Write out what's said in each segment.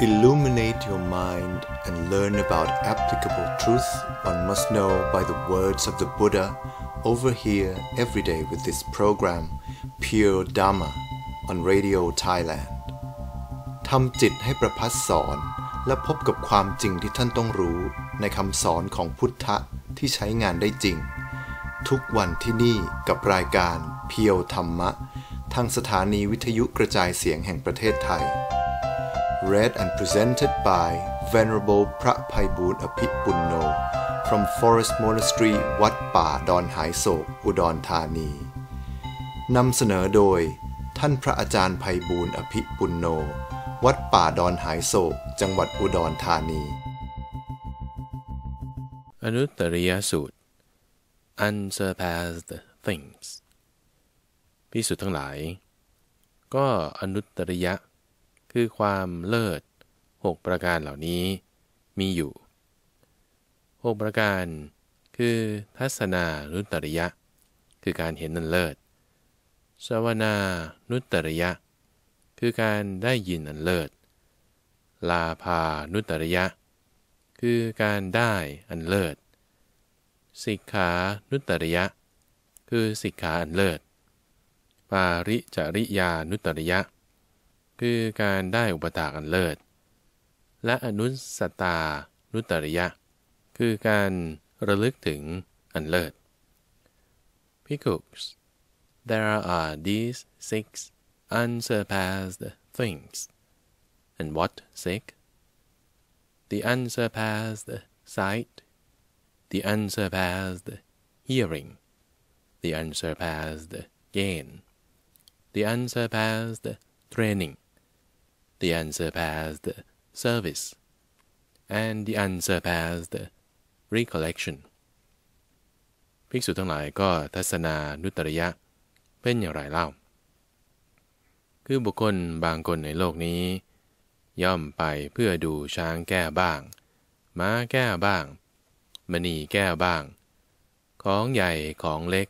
Illuminate your mind and learn about applicable truth one must know by the words of the Buddha over here every day with this program Pure Dharma on Radio Thailand ทำจิตให้ประพัสสอนและพบกับความจริงที่ท่านต้องรู้ในคำสอนของพุทธะที่ใช้งานได้จริง ทุกวันที่นี่กับรายการเพียวธรรมะทางสถานีวิทยุกระจายเสียงแห่งประเทศไทย read and presented by Venerable พระภัยบูรณ์อภิปุณโน from Forest Monastery วัดป่าดอนหายโศกอุดรธานีนำเสนอโดย ท่านพระอาจารย์ภัยบูรณ์อภิปุณโน วัดป่าดอนหายโศกจังหวัดอุดรธานีอนุตริยสูตร unsurpassed things พิสุทั้งหลาย ก็อนุตริยะคือความเลิศหกประการเหล่านี้มีอยู่หกประการคือทัศนานุตริยะ คือการเห็นนันเลิศ สวนานุตริยะ คือการได้ยินอันเลิศ ลาภานุตริยะ คือการได้อันเลิศสิกขานุตริยะ คือสิกขาอันเลิศปาริจริยานุตริยะคือการได้อุปตากันเลิศ และอนุสตานุตริยะ คือการระลึกถึงอันเลิศ Pickles There are these six unsurpassed things and what six the unsurpassed sight the unsurpassed hearing the unsurpassed gain the unsurpassed training the unsurpassed service, and the unsurpassed recollection ภิกษุทั้งหลายก็ทัศนานุตริยะเป็นอย่างไรเล่า คือบุคคลบางคนในโลกนี้ ย่อมไปเพื่อดูช้างแก้บ้าง ม้าแก้บ้าง มณีแก้บ้าง ของใหญ่ของเล็ก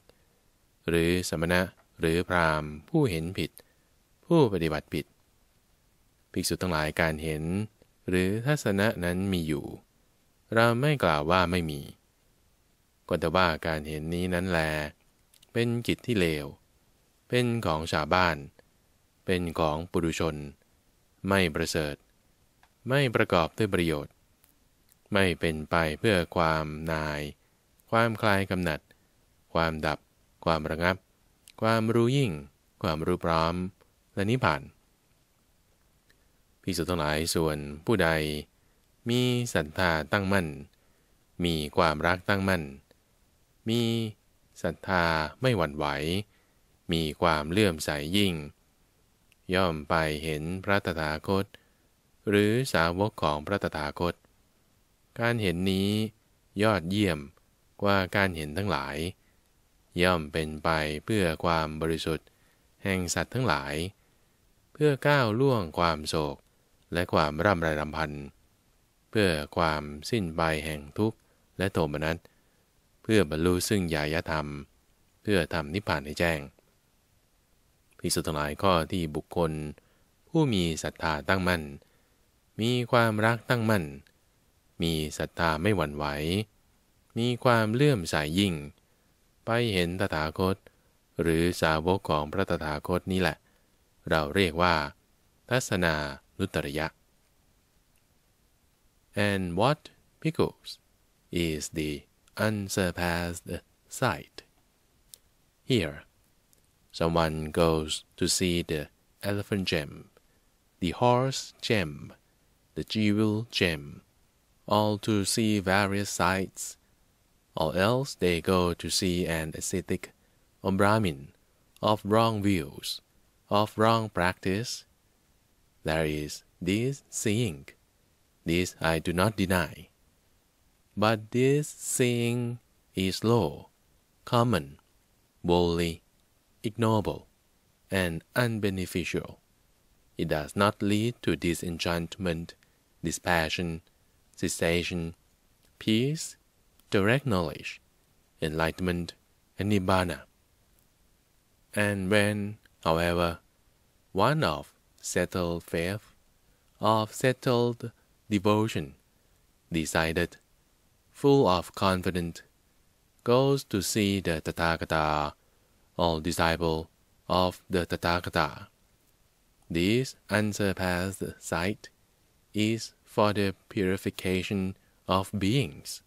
หรือสมณะหรือพรามผู้เห็นผิด ผู้ปฏิบัติผิดภิกษุทั้งหลายการเห็น หรือทัศนะนั้นมีอยู่ เราไม่กล่าวว่าไม่มีก็แต่ว่าการเห็นนี้นั้นแล เป็นกิจที่เลว เป็นของชาวบ้าน เป็นของปุถุชน ไม่ประเสริฐ ไม่ประกอบด้วยประโยชน์ ไม่เป็นไปเพื่อความนาย ความคลายกำหนัด ความดับ ความระงับ ความรู้ยิ่ง ความรู้พร้อมและนิพพานพิสุทั้งหลายส่วนผู้ใด มีศรัทธาตั้งมั่น มีความรักตั้งมั่น มีศรัทธาไม่หวั่นไหว มีความเลื่อมใสยยิ่ง ย่อมไปเห็นพระตถาคต หรือสาวกของพระตถาคต การเห็นนี้ยอดเยี่ยมกว่าการเห็นทั้งหลาย ย่อมเป็นไปเพื่อความบริสุทธิ์แห่งสัตว์ทั้งหลาย เพื่อก้าวล่วงความโศกและความร่ำไรรำพันเพื่อความสิ้นไปแห่งทุกข์และโทมนัสเพื่อบรรลุซึ่งญายธรรม เพื่อทำนิพพานให้แจ้ง พิสุทธิ์หลายข้อที่บุคคล ผู้มีศรัทธาตั้งมั่นมีความรักตั้งมั่นมีศรัทธาไม่หวั่นไหว มีความเลื่อมใสยยิ่ง ไปเห็นตถาคต หรือสาวกของพระตถาคตนี้แหละ เราเรียกว่า ทัศนาลุตระยะ and what pickles is the unsurpassed sight here someone goes to see the elephant gem the horse gem the jewel gem all to see various sights or else they go to see an ascetic or Brahmin of wrong views, of wrong practice, there is this seeing. This I do not deny. But this seeing is low, common, worldly, ignoble, and unbeneficial. It does not lead to disenchantment, dispassion, cessation, peace, direct knowledge, enlightenment, and nibbana. And when, however, one of settled faith, of settled devotion, decided, full of confidence, goes to see the Tathagata, all disciple of the Tathagata. This unsurpassed sight is for the purification of beings,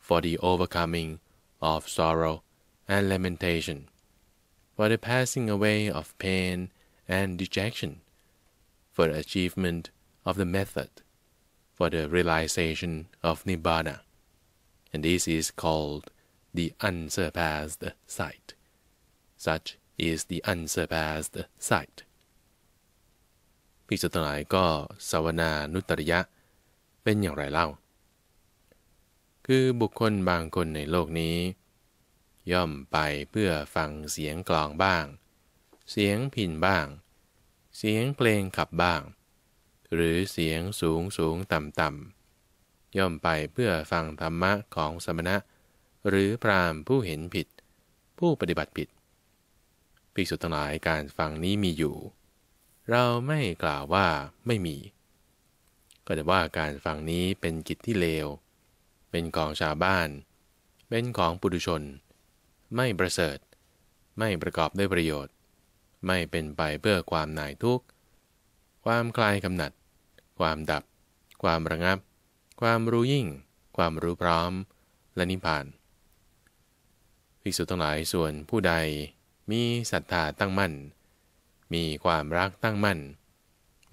for the overcoming of sorrow and lamentation, for the passing away of pain and dejection, for achievement of the method, for the realization of nibbana, and this is called the unsurpassed sight. Such is the unsurpassed sight. ภิกษุทั้งหลายก็สาวนานุตริยะเป็นอย่างไรเล่า คือบุคคลบางคนในโลกนี้ ย่อมไปเพื่อฟังเสียงกลองบ้าง เสียงพินบ้างเสียงเพลงขับบ้าง หรือเสียงสูงสูงต่ำต่ำย่อมไปเพื่อฟังธรรมะของสมณะ หรือพรามผู้เห็นผิด ผู้ปฏิบัติผิดภิกษุทั้งหลายการฟังนี้มีอยู่ เราไม่กล่าวว่าไม่มี ก็แต่ว่าการฟังนี้เป็นกิจที่เลว เป็นของชาวบ้าน เป็นของปุถุชน ไม่ประเสริฐ ไม่ประกอบด้วยประโยชน์ไม่เป็นไปเพื่อความหน่ายทุกข์ ความคลายกำหนัด ความดับ ความระงับ ความรู้ยิ่ง ความรู้พร้อม และนิพพานภิกษุทั้งหลายส่วนผู้ใดมีศรัทธาตั้งมั่นมีความรักตั้งมั่น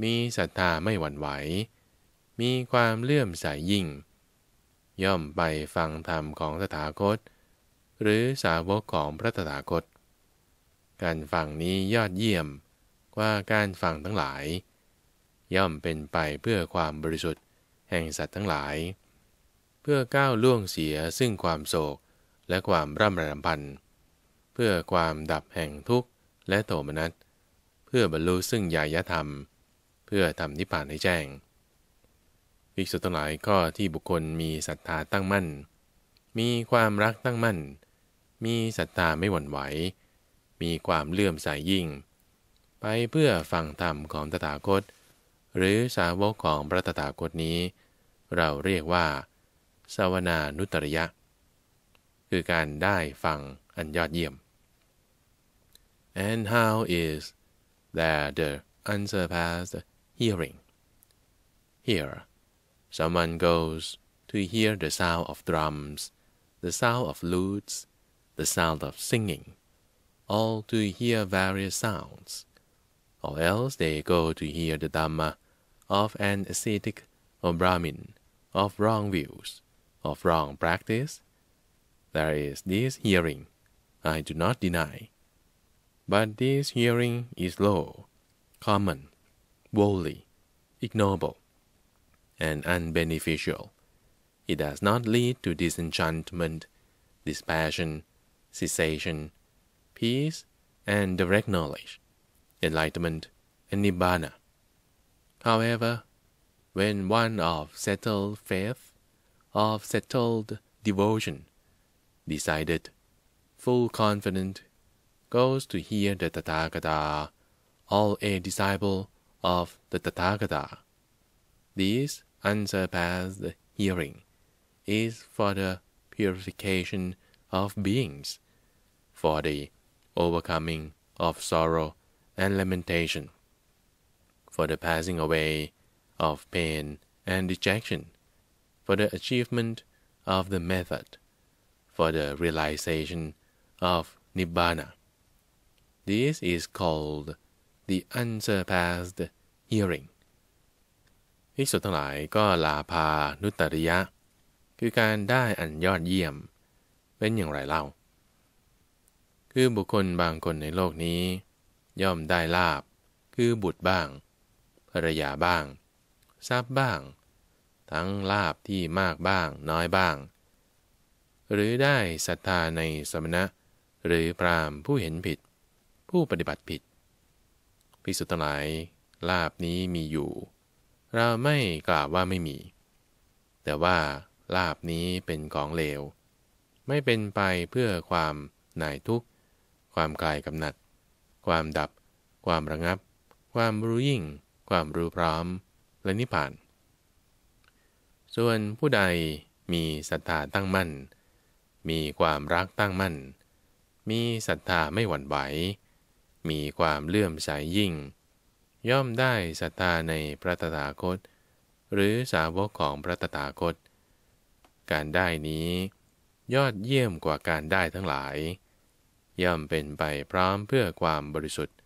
มีศรัทธาไม่หวั่นไหว มีความเลื่อมใสยยิ่ง ย่อมไปฟังธรรมของตถาคต หรือสาวกของพระตถาคตการฟังนี้ยอดเยี่ยม กว่าการฟังทั้งหลาย ย่อมเป็นไปเพื่อความบริสุทธิ์ แห่งสัตว์ทั้งหลาย เพื่อก้าวล่วงเสียซึ่งความโศกและความร่ำรำพัน เพื่อความดับแห่งทุกข์และโทมนัสเพื่อบรรลุซึ่งญายธรรม เพื่อทำนิพพานให้แจ้งภิกษุทั้งหลายก็ที่บุคคล มีศรัทธาตั้งมั่น มีความรักตั้งมั่น มีศรัทธาไม่หวั่นไหวมีความเลื่อมใสยยิ่ง ไปเพื่อฟังธรรมของตถาคต หรือสาวกของพระตถาคตนี้ เราเรียกว่า สวนานุตริยะ คือการได้ฟังอันยอดเยี่ยม and how is that the unsurpassed hearing here someone goes to hear the sound of drums the sound of lutes the sound of singing all to hear various sounds, or else they go to hear the Dhamma of an ascetic or Brahmin, of wrong views, of wrong practice. There is this hearing, I do not deny, but this hearing is low, common, worldly, ignoble, and unbeneficial. It does not lead to disenchantment, dispassion, cessation, peace, and direct knowledge, enlightenment, and nibbana. However, when one of settled faith, of settled devotion, decided, full confident, goes to hear the Tathagata, all a disciple of the Tathagata. This unsurpassed hearing is for the purification of beings, for the overcoming of sorrow and lamentation, for the passing away of pain and dejection, for the achievement of the method, for the realization of nibbana. This is called the unsurpassed hearing. ภิกษุทั้งหลายก็ลาพานุตริยะคือบุคคลบางคนในโลกนี้ ย่อมได้ลาบคือบุตรบ้างภรรยาบ้าง ทรัพย์บ้าง ทั้งลาบที่มากบ้างน้อยบ้าง หรือได้ศรัทธาในสมณะ หรือพรามผู้เห็นผิด ผู้ปฏิบัติผิดภิกษุทั้งหลายลาบนี้มีอยู่ เราไม่กล่าวว่าไม่มี แต่ว่าลาบนี้เป็นของเลว ไม่เป็นไปเพื่อความนายทุกข์ความกายกำหนัด ความดับ ความระงับ ความรู้ยิ่ง ความรู้พร้อม และนิพพาน ส่วนผู้ใดมีศรัทธาตั้งมั่น มีความรักตั้งมั่น มีศรัทธาไม่หวั่นไหว มีความเลื่อมใสยยิ่ง ย่อมได้ศรัทธาในพระตถาคต หรือสาวกของพระตถาคต การได้นี้ ยอดเยี่ยมกว่าการได้ทั้งหลายย่อมเป็นไปพร้อมเพื่อความบริสุทธิ์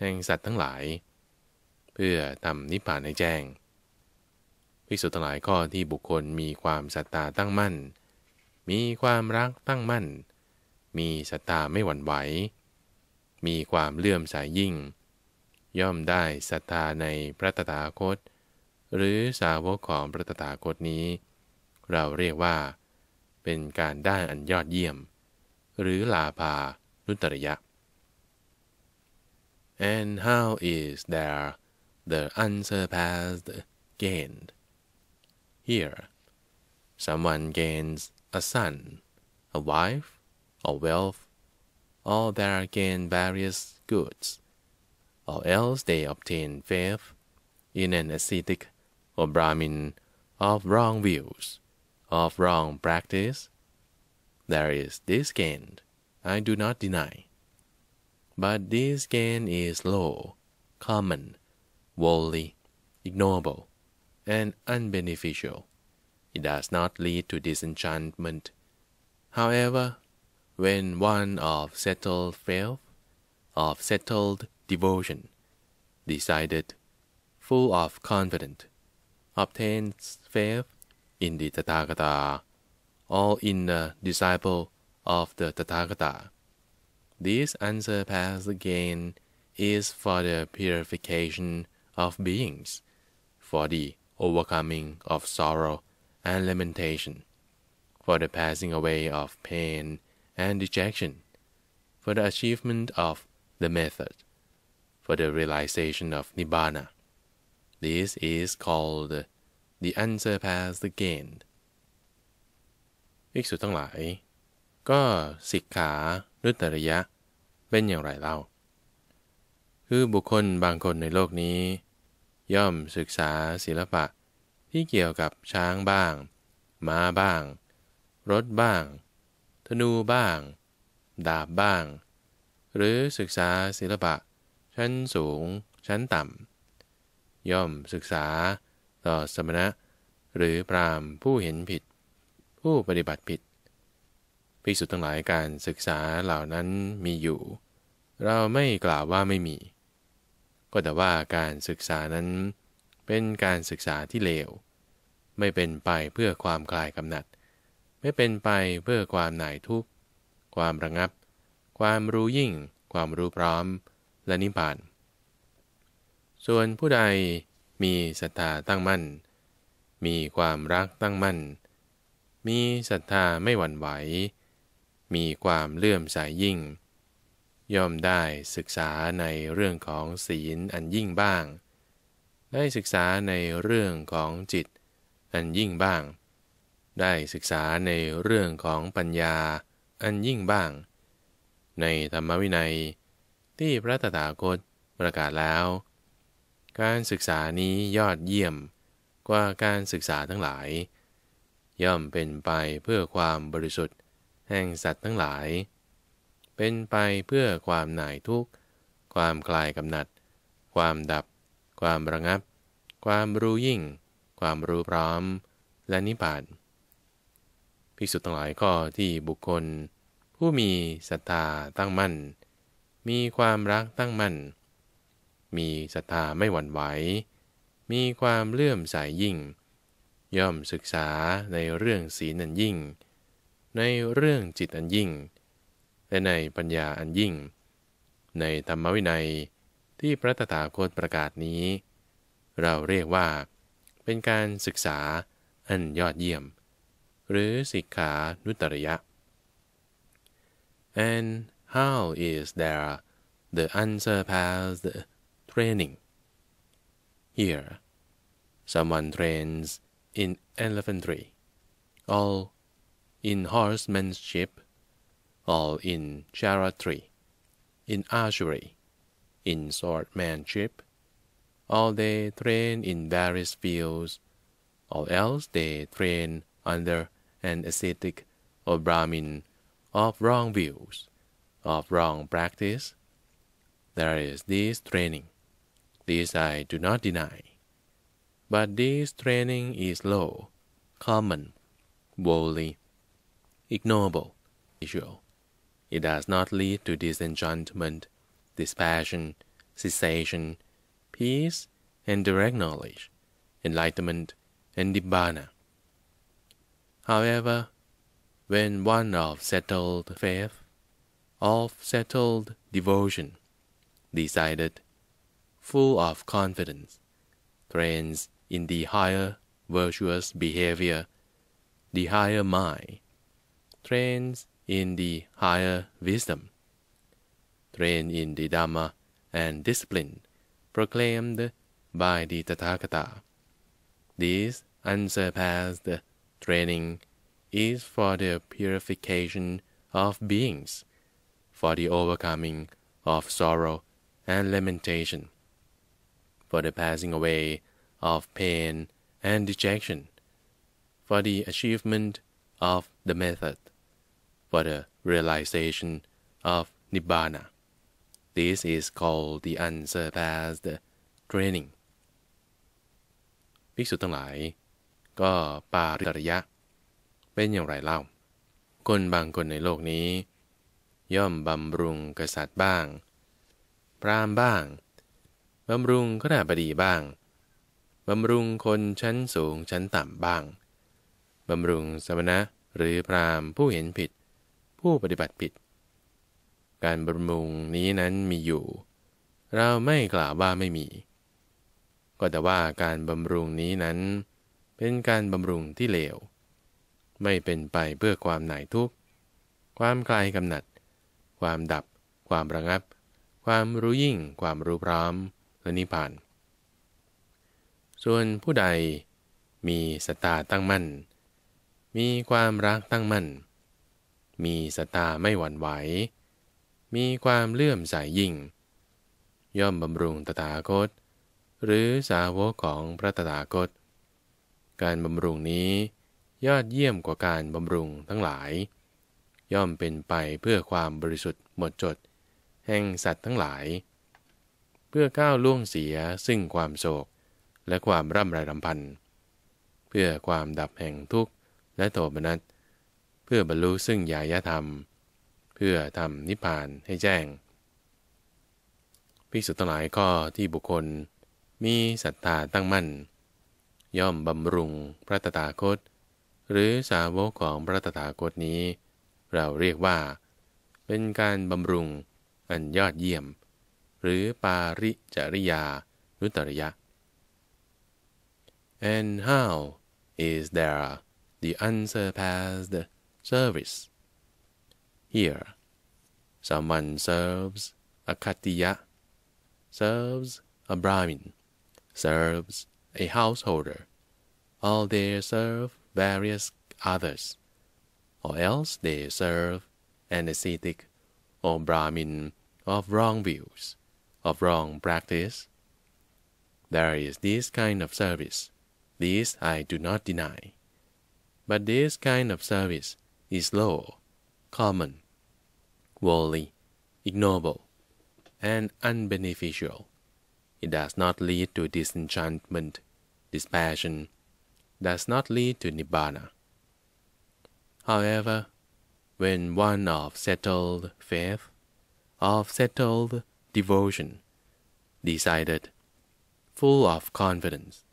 แห่งสัตว์ทั้งหลาย เพื่อทำนิพพานให้แจ้งพิสุทธิงหลายข้อที่บุคคลมีความศรัทธาตั้งมั่น มีความรักตั้งมั่น มีศรัทธาไม่หวั่นไหว มีความเลื่อมสายยิ่ง ย่อมได้ศรัทธาในพระตถาคต หรือสาวกของพระตถาคตนี้ เราเรียกว่า เป็นการได้อันยอดเยี่ยม หรือลาภา Nuttaraya. And how is there the unsurpassed gained? Here, someone gains a son, a wife, or wealth, or they gain various goods, or else they obtain faith in an ascetic or Brahmin of wrong views, of wrong practice. There is this gained. I do not deny. But this gain is low, common, worldly, ignoble, and unbeneficial. It does not lead to disenchantment. However, when one of settled faith, of settled devotion, decided, full of confidence, obtains faith in the Tathagata, all in the disciple of the Tathagata. This unsurpassed gain is for the purification of beings, for the overcoming of sorrow and lamentation, for the passing away of pain and dejection, for the achievement of the method, for the realization of nibbana. This is called the unsurpassed gain. ภิกษุทั้งหลายก็สิกขาดุตริยะเป็นอย่างไรเล่า คือบุคคลบางคนในโลกนี้ ย่อมศึกษาศิลปะ ที่เกี่ยวกับช้างบ้าง ม้าบ้าง รถบ้าง ธนูบ้าง ดาบบ้าง หรือศึกษาศิลปะ ชั้นสูง ชั้นต่ำ ย่อมศึกษาต่อสมณะ หรือปรามผู้เห็นผิด ผู้ปฏิบัติผิดภิกษุทั้งหลายการศึกษาเหล่านั้นมีอยู่ เราไม่กล่าวว่าไม่มี ก็แต่ว่าการศึกษานั้น เป็นการศึกษาที่เลว ไม่เป็นไปเพื่อความคลายกำหนัดไม่เป็นไปเพื่อความหน่ายทุกข์ความระงับความรู้ยิ่ง ความรู้พร้อมและนิพพาน ส่วนผู้ใดมีศรัทธาตั้งมั่น มีความรักตั้งมั่น มีศรัทธาไม่หวั่นไหวมีความเลื่อมใสยยิ่ง ย่อมได้ศึกษาในเรื่องของศีลอันยิ่งบ้าง ได้ศึกษาในเรื่องของจิตอันยิ่งบ้าง ได้ศึกษาในเรื่องของปัญญาอันยิ่งบ้าง ในธรรมวินัยที่พระตถาคตประกาศแล้ว การศึกษานี้ยอดเยี่ยมกว่าการศึกษาทั้งหลาย ย่อมเป็นไปเพื่อความบริสุทธิ์แห่งสัตว์ทั้งหลาย เป็นไปเพื่อความหน่ายทุกข์ความคลายกำหนัด ความดับ ความระงับ ความรู้ยิ่ง ความรู้พร้อม และนิพพานพิกษุทั้งหลายก็ที่บุคคล ผู้มีศรัทธาตั้งมั่น มีความรักตั้งมั่นมีศรัทธาไม่หวั่นไหวมีความเลื่อมใสยยิ่ง ย่อมศึกษาในเรื่องศีลนั้นยิ่งในเรื่องจิตอันยิ่งและในปัญญาอันยิ่ง ในธรรมวินัยที่พระตถาคตประกาศนี้ เราเรียกว่าเป็นการศึกษาอันยอดเยี่ยม หรือสิกขานุตริยะ and how is there the unsurpassed training here someone trains in elephantry all in horsemanship, or in chariotry, in archery, in swordmanship, or they train in various fields, or else they train under an ascetic or Brahmin of wrong views, of wrong practice. There is this training. This I do not deny. But this training is low, common, worldly, ignoble usual, It does not lead to disenchantment, dispassion, cessation, peace, and direct knowledge, enlightenment, and nibbana. However, when one of settled faith, of settled devotion, decided, full of confidence, trains in the higher virtuous behavior, the higher mind, Trains in the higher wisdom, trained in the dharma and discipline proclaimed by the Tathagata. This unsurpassed training is for the purification of beings, for the overcoming of sorrow and lamentation, for the passing away of pain and dejection, for the achievement of the method, for the realization of nibbana. This is called the unsurpassed training. ภิกษุทั้งหลายก็ปาริตระยะ เป็นอย่างไรเล่า คนบางคนในโลกนี้ ย่อมบำรุงกษัตริย์บ้าง พรามบ้าง บำรุงขราบดีบ้าง บำรุงคนชั้นสูงชั้นต่ำบ้าง บำรุงสมณะหรือพรามผู้เห็นผิดผู้ปฏิบัติผิด การบรมุงนี้นั้นมีอยู่ เราไม่กล่าวว่าไม่มี ก็แต่ว่าการบำรุงนี้นั้นเป็นการบำรุงที่เลว ไม่เป็นไปเพื่อความหน่ายทุกข์ความคลายกำหนัดความดับ ความระงับ ความรู้ยิ่ง ความรู้พร้อม และนิพพาน ส่วนผู้ใดมีสตาตั้งมั่น มีความรักตั้งมั่นมีสตาไม่หวั่นไหว มีความเลื่อมใสยยิ่ง ย่อมบำรุงตถาคต หรือสาวกของพระตถาคตการบำรุงนี้ยอดเยี่ยมกว่าการบำรุงทั้งหลาย ย่อมเป็นไปเพื่อความบริสุทธิ์หมดจด แห่งสัตว์ทั้งหลาย เพื่อก้าวล่วงเสียซึ่งความโศกและความร่ำไรรำพันเพื่อความดับแห่งทุกข์และโทมนัสพื่อบรรลุซึ่งญายธรรม เพื่อทำนิพพานให้แจ้งภิกษุทั้งหลายข้อที่บุคคลมีศรัทธาตั้งมั่นย่อมบำรุงพระตถาคต หรือสาวกของพระตถาคตนี้ เราเรียกว่า เป็นการบำรุงอันยอดเยี่ยม หรือปาริจริยานุตริยะ and how is there the unsurpassed service. Here, someone serves a katiya, serves a brahmin, serves a householder, All they serve various others, or else they serve an ascetic or brahmin of wrong views, of wrong practice. There is this kind of service. This I do not deny. But this kind of service is low, common, worldly, ignoble, and unbeneficial. It does not lead to disenchantment, dispassion, does not lead to nibbana. However, when one of settled faith, of settled devotion, decided, full of confidence,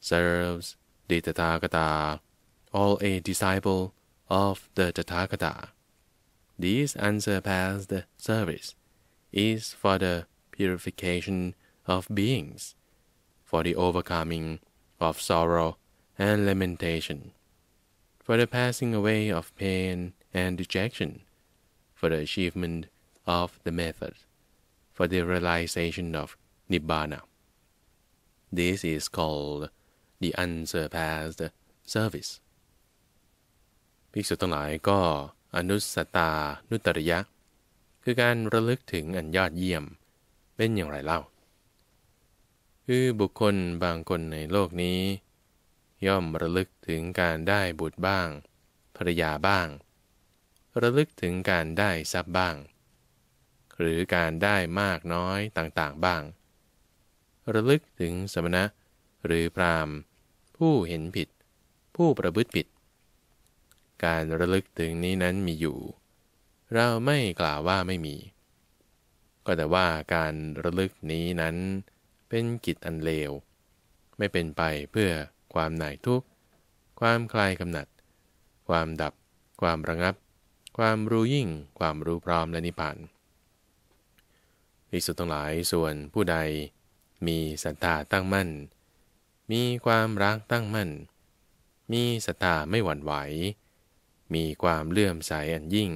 serves the Tathagata, all a disciple of the Tathagata. This unsurpassed service is for the purification of beings, for the overcoming of sorrow and lamentation, for the passing away of pain and dejection, for the achievement of the method, for the realization of nibbana. This is called the unsurpassed service. ภิกษุทั้งหลายก็อนุสตา นุตริยะคือการระลึกถึงอันยอดเยี่ยม เป็นอย่างไรเล่าคือบุคคลบางคนในโลกนี้ ย่อมระลึกถึงการได้บุตรบ้างภรรยาบ้าง ระลึกถึงการได้ทรัพย์บ้าง หรือการได้มากน้อยต่างๆบ้าง ระลึกถึงสมณะหรือพรามผู้เห็นผิดผู้ประพฤติผิดการระลึกถึงนี้นั้นมีอยู่ เราไม่กล่าวว่าไม่มี ก็แต่ว่าการระลึกนี้นั้นเป็นกิจอันเลว ไม่เป็นไปเพื่อความหน่ายทุกข์ ความคลายกำหนัด ความดับ ความระงับ ความรู้ยิ่ง ความรู้พร้อมและ นิพพานอิสุดทั้งหลายส่วนผู้ใดมีศรัทธาตั้งมั่น มีความรักตั้งมั่น มีศรัทธาไม่หวั่นไหวมีความเลื่อมใสอันยิ่ง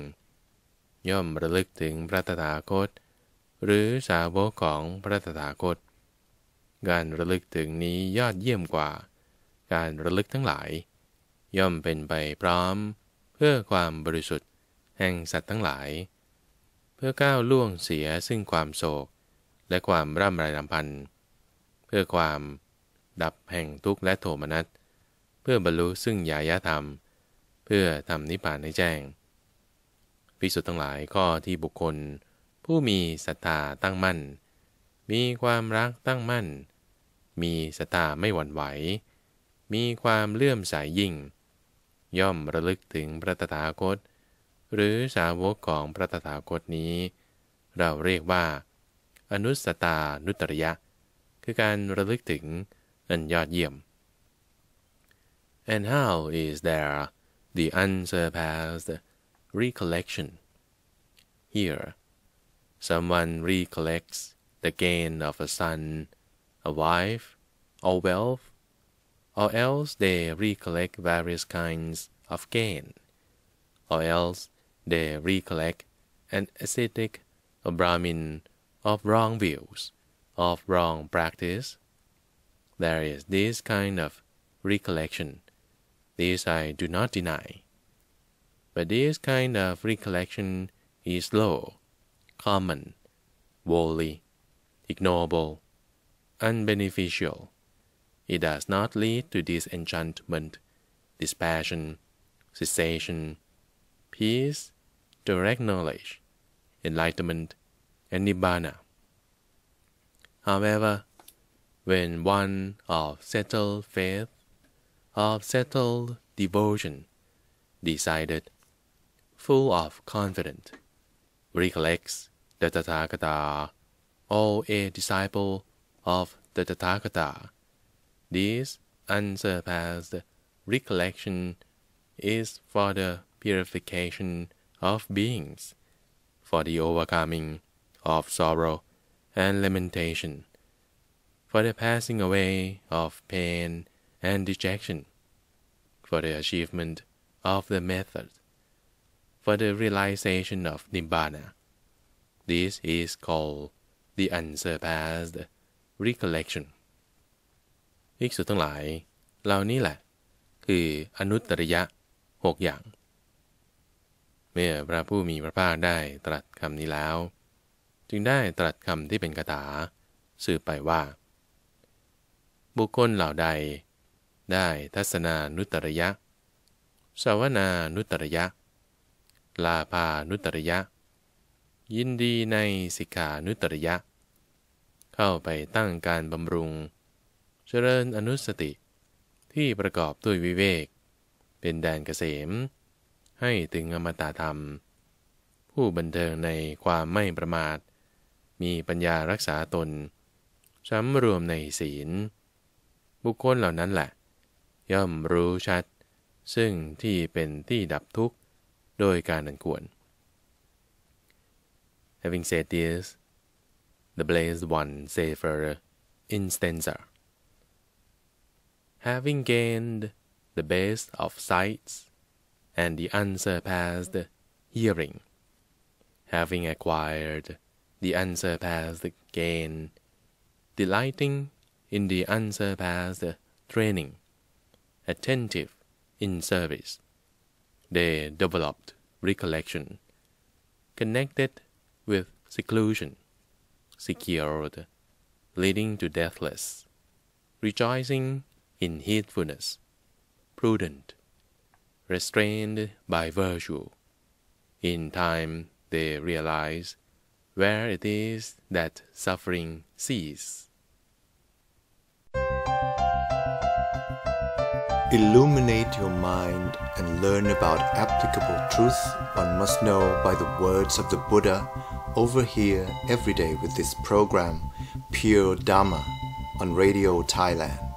ย่อมระลึกถึงพระตถาคต หรือสาวกของพระตถาคต การระลึกถึงนี้ยอดเยี่ยมกว่าการระลึกทั้งหลาย ย่อมเป็นไปพร้อมเพื่อความบริสุทธิ์ แห่งสัตว์ทั้งหลาย เพื่อก้าวล่วงเสียซึ่งความโศกและความร่ำไรลำพันเพื่อความดับแห่งทุกข์และโทมนัส เพื่อบรรลุซึ่งญายธรรมเพื่อทำนิพพานให้แจ้งพิสุทั้งหลายข้อที่บุคคลผู้มีศรัทธาตั้งมั่น มีความรักตั้งมั่น มีศรัทธาไม่หวั่นไหว มีความเลื่อมใสยยิ่ง ย่อมระลึกถึงพระตถาคตหรือสาวกของพระตถาคตนี้ เราเรียกว่า อนุสตานุตริยะ คือการระลึกถึงอันยอดเยี่ยม and how is there the unsurpassed recollection. Here, someone recollects the gain of a son, a wife, or wealth, or else they recollect various kinds of gain, or else they recollect an ascetic, a Brahmin, of wrong views, of wrong practice. There is this kind of recollection this I do not deny. But this kind of recollection is low, common, worldly, ignoble, unbeneficial. It does not lead to disenchantment, dispassion, cessation, peace, direct knowledge, enlightenment, and nibbana. However, when one of settled faith of settled devotion, decided, full of confidence, recollects the Tathagata, or a disciple of the Tathagata. This unsurpassed recollection is for the purification of beings, for the overcoming of sorrow and lamentation, for the passing away of pain and dejection, for the achievement of the method, for the realization of nibbana. This is called the unsurpassed recollection. อีกสุทั้งหลาย เหล่านี้แหละ คืออนุตตริยะหกอย่าง เมื่อพระผู้มีพระภาคได้ตรัสคำนี้แล้ว จึงได้ตรัสคำที่เป็นคาถาสืบไปว่า บุคคลเหล่าใดได้ทัศนานุตรยะ สวนานุตรยะ ลาภานุตรยะ ยินดีในสิกขานุตรยะ เข้าไปตั้งการบำรุงเจริญอนุสติที่ประกอบด้วยวิเวก เป็นแดนเกษม ให้ถึงอมตะธรรม ผู้บันเทิงในความไม่ประมาท มีปัญญารักษาตน สำรวมในศีล บุคคลเหล่านั้นแหละย่อมรู้ชัด Having said this, the blessed one said for in having gained the best of sights and the unsurpassed hearing, having acquired the unsurpassed gain, delighting in the unsurpassed training attentive in service. They developed recollection, connected with seclusion, secured, leading to deathless, rejoicing in heedfulness, prudent, restrained by virtue. In time they realize where it is that suffering ceases. illuminate your mind and learn about applicable truth one must know by the words of the Buddha over here every day with this program, Pure Dharma, on Radio Thailand.